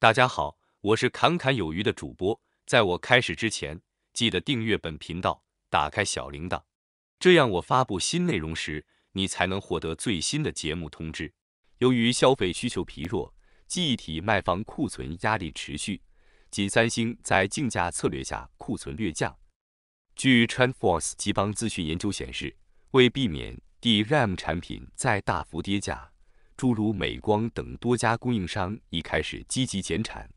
大家好，我是侃侃有余的主播。在我开始之前，记得订阅本频道，打开小铃铛，这样我发布新内容时，你才能获得最新的节目通知。由于消费需求疲弱，记忆体卖方库存压力持续，仅三星在竞价策略下库存略降。据 TrendForce 集邦资讯研究显示，为避免 DRAM 产品再大幅跌价。诸如美光等多家供应商已开始积极减产，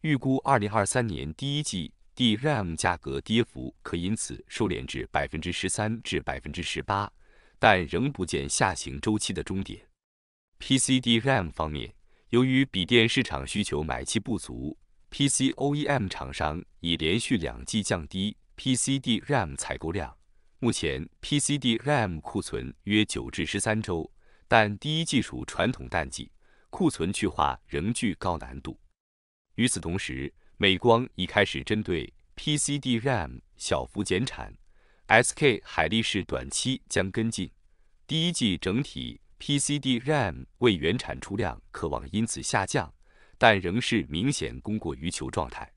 预估2023年第一季 DRAM 价格跌幅可因此收敛至百分之十三至百分之十八，但仍不见下行周期的终点。PCDram 方面，由于笔电市场需求买气不足，PCOEM 厂商已连续两季降低 PCDram 采购量，目前 PCDram 库存约九至十三周。但第一季属传统淡季，库存去化仍具高难度。与此同时，美光已开始针对 PCDRAM 小幅减产，SK 海力士短期将跟进。第一季整体 PCDRAM 为原产出量，可望因此下降，但仍是明显供过于求状态。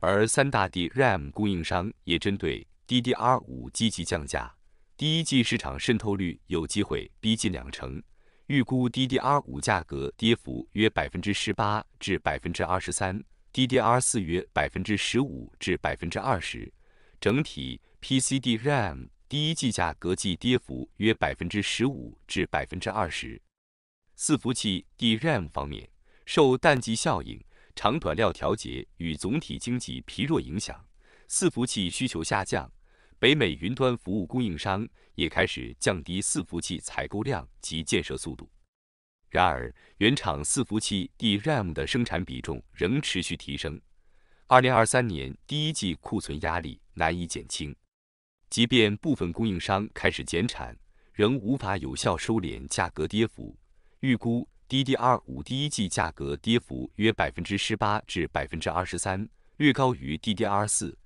而三大 DRAM 供应商也针对 DDR5 积极降价。第一季市场渗透率有机会逼近两成，预估 DDR 五价格跌幅约百分之十八至百分之二十三，DDR 四约百分之十五至百分之二十，整体 PCDram 第一季价格季跌幅约百分之十五至百分之二十。伺服器 DRAM 方面，受淡季效应、长短料调节与总体经济疲弱影响，伺服器需求下降。北美云端服务供应商也开始降低伺服器采购量及建设速度。然而，原厂伺服器 DRAM 的生产比重仍持续提升，二零二三年第一季库存压力难以减轻。即便部分供应商开始减产，仍无法有效收敛价格跌幅。预估 DDR 五第一季价格跌幅约百分之十八至百分之二十三，略高于 DDR 四。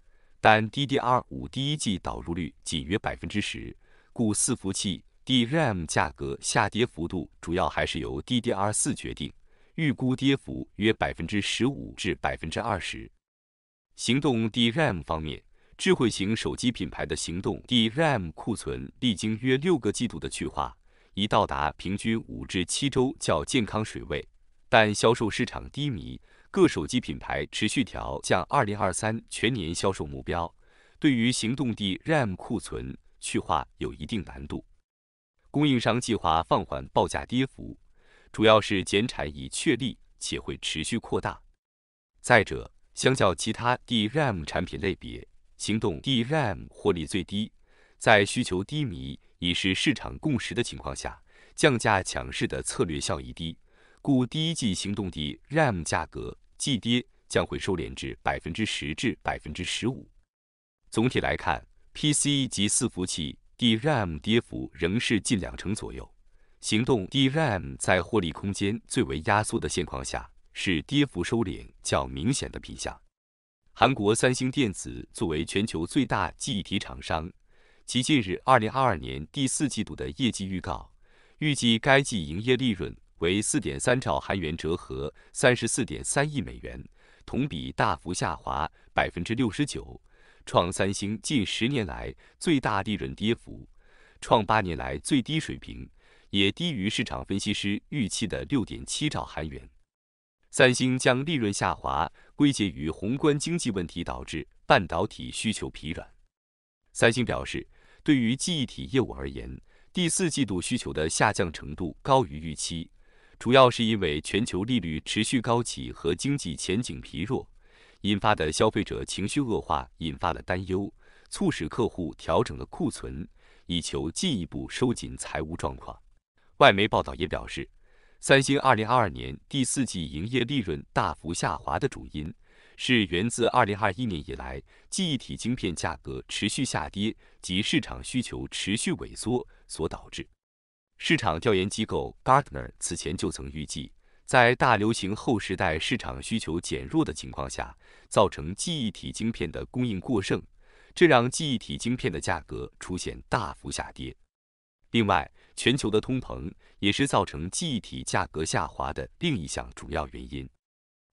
但 DDR 五第一季导入率仅约百分之十，故伺服器 DRAM 价格下跌幅度主要还是由 DDR 四决定，预估跌幅约百分之十五至百分之二十。行动 DRAM 方面，智慧型手机品牌的行动 DRAM 库存历经约六个季度的去化，已到达平均五至七周较健康水位，但销售市场低迷。各手机品牌持续调降2023全年销售目标，对于行动 DRAM 库存去化有一定难度。供应商计划放缓报价跌幅，主要是减产已确立且会持续扩大。再者，相较其他 DRAM 产品类别，行动 DRAM 获利最低，在需求低迷已是市场共识的情况下，降价抢势的策略效益低。故第一季行动的 RAM 价格季跌将会收敛至百分之十至百分之十五。总体来看，PC 及伺服器 DRAM 跌幅仍是近两成左右。行动 DRAM 在获利空间最为压缩的现况下，是跌幅收敛较明显的品项。韩国三星电子作为全球最大记忆体厂商，其近日二零二二年第四季度的业绩预告，预计该季营业利润。为四点三兆韩元，折合三十四点三亿美元，同比大幅下滑百分之六十九，创三星近十年来最大利润跌幅，创八年来最低水平，也低于市场分析师预期的六点七兆韩元。三星将利润下滑归结于宏观经济问题导致半导体需求疲软。三星表示，对于记忆体业务而言，第四季度需求的下降程度高于预期。主要是因为全球利率持续高企和经济前景疲弱引发的消费者情绪恶化，引发了担忧，促使客户调整了库存，以求进一步收紧财务状况。外媒报道也表示，三星2022年第四季营业利润大幅下滑的主因是源自2021年以来记忆体晶片价格持续下跌及市场需求持续萎缩所导致。市场调研机构 Gartner 此前就曾预计，在大流行后时代市场需求减弱的情况下，造成记忆体晶片的供应过剩，这让记忆体晶片的价格出现大幅下跌。另外，全球的通膨也是造成记忆体价格下滑的另一项主要原因。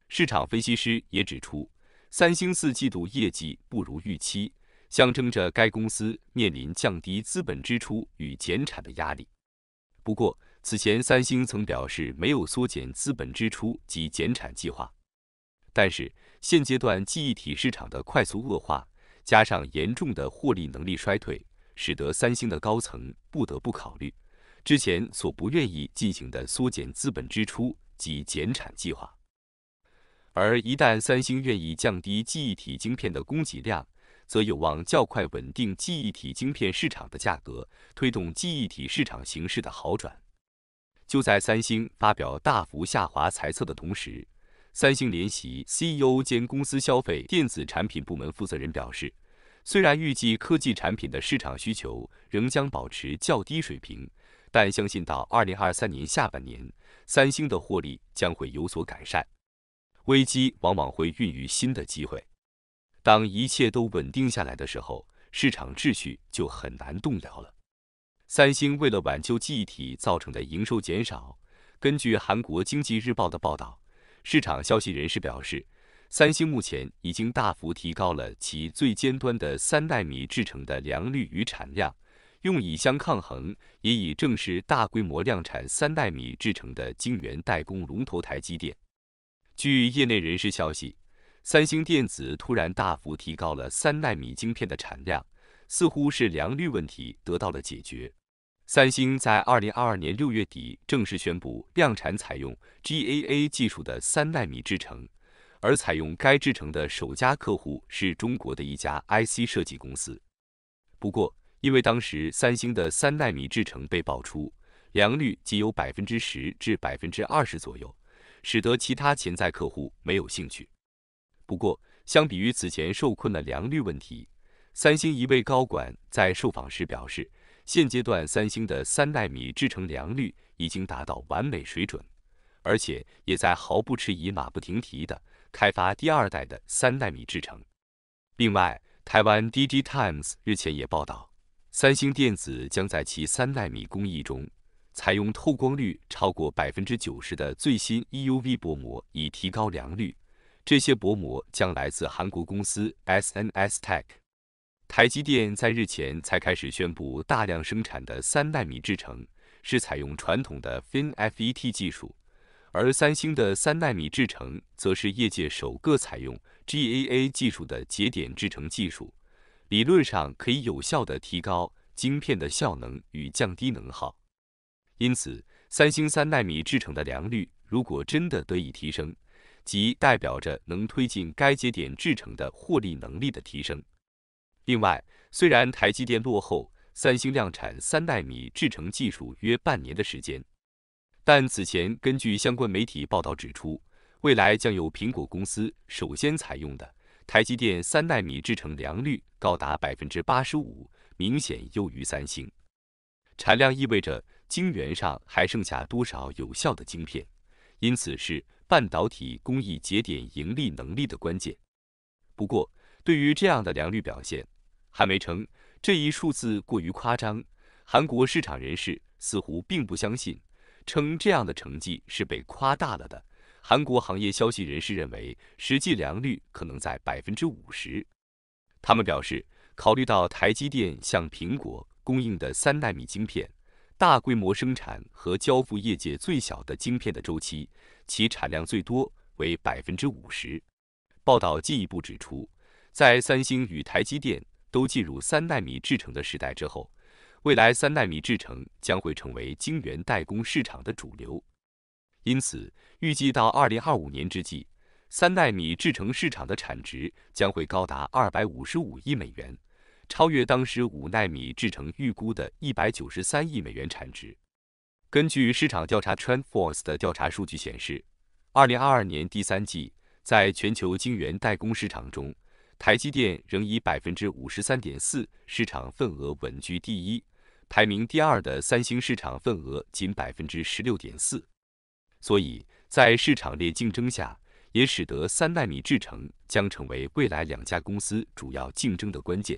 市场分析师也指出，三星四季度业绩不如预期，象征着该公司面临降低资本支出与减产的压力。不过，此前三星曾表示没有缩减资本支出及减产计划，但是现阶段记忆体市场的快速恶化，加上严重的获利能力衰退，使得三星的高层不得不考虑之前所不愿意进行的缩减资本支出及减产计划。而一旦三星愿意降低记忆体晶片的供给量，则有望较快稳定记忆体晶片市场的价格，推动记忆体市场形势的好转。就在三星发表大幅下滑财测的同时，三星联席 CEO 兼公司消费电子产品部门负责人表示，虽然预计科技产品的市场需求仍将保持较低水平，但相信到2023年下半年，三星的获利将会有所改善。危机往往会孕育新的机会。当一切都稳定下来的时候，市场秩序就很难动摇了。三星为了挽救记忆体造成的营收减少，根据韩国经济日报的报道，市场消息人士表示，三星目前已经大幅提高了其最尖端的三纳米制成的良率与产量，用以相抗衡，也已正式大规模量产三纳米制成的晶圆代工龙头台积电。据业内人士消息。三星电子突然大幅提高了三纳米晶片的产量，似乎是良率问题得到了解决。三星在二零二二年六月底正式宣布量产采用 GAA 技术的三纳米制程，而采用该制程的首家客户是中国的一家 IC 设计公司。不过，因为当时三星的三纳米制程被爆出良率仅有百分之十至百分之二十左右，使得其他潜在客户没有兴趣。不过，相比于此前受困的良率问题，三星一位高管在受访时表示，现阶段三星的三纳米制程良率已经达到完美水准，而且也在毫不迟疑、马不停蹄的开发第二代的三纳米制程。另外，台湾《DGTimes》日前也报道，三星电子将在其三纳米工艺中采用透光率超过百分之九十的最新 EUV 薄膜，以提高良率。这些薄膜将来自韩国公司 SNS Tech。台积电在日前才开始宣布大量生产的三纳米制程是采用传统的 FinFET 技术，而三星的三纳米制程则是业界首个采用 GAA 技术的节点制程技术，理论上可以有效的提高晶片的效能与降低能耗。因此，三星三纳米制程的良率如果真的得以提升，即代表着能推进该节点制成的获利能力的提升。另外，虽然台积电落后三星量产三纳米制成技术约半年的时间，但此前根据相关媒体报道指出，未来将由苹果公司首先采用的台积电三纳米制成良率高达百分之八十五，明显优于三星。产量意味着晶圆上还剩下多少有效的晶片，因此是。半导体工艺节点盈利能力的关键。不过，对于这样的良率表现，韩媒称这一数字过于夸张，韩国市场人士似乎并不相信，称这样的成绩是被夸大了的。韩国行业消息人士认为，实际良率可能在百分之五十。他们表示，考虑到台积电向苹果供应的三纳米晶片。大规模生产和交付业界最小的晶片的周期，其产量最多为百分之五十。报道进一步指出，在三星与台积电都进入三纳米制程的时代之后，未来三纳米制程将会成为晶圆代工市场的主流。因此，预计到二零二五年之际，三纳米制程市场的产值将会高达二百五十五亿美元。超越当时五纳米制程预估的一百九十三亿美元产值。根据市场调查 t r a n s f o r c e 的调查数据显示，二零二二年第三季，在全球晶圆代工市场中，台积电仍以百分之五十三点四市场份额稳居第一，排名第二的三星市场份额仅百分之十六点四。所以，在市场内竞争下，也使得三纳米制程将成为未来两家公司主要竞争的关键。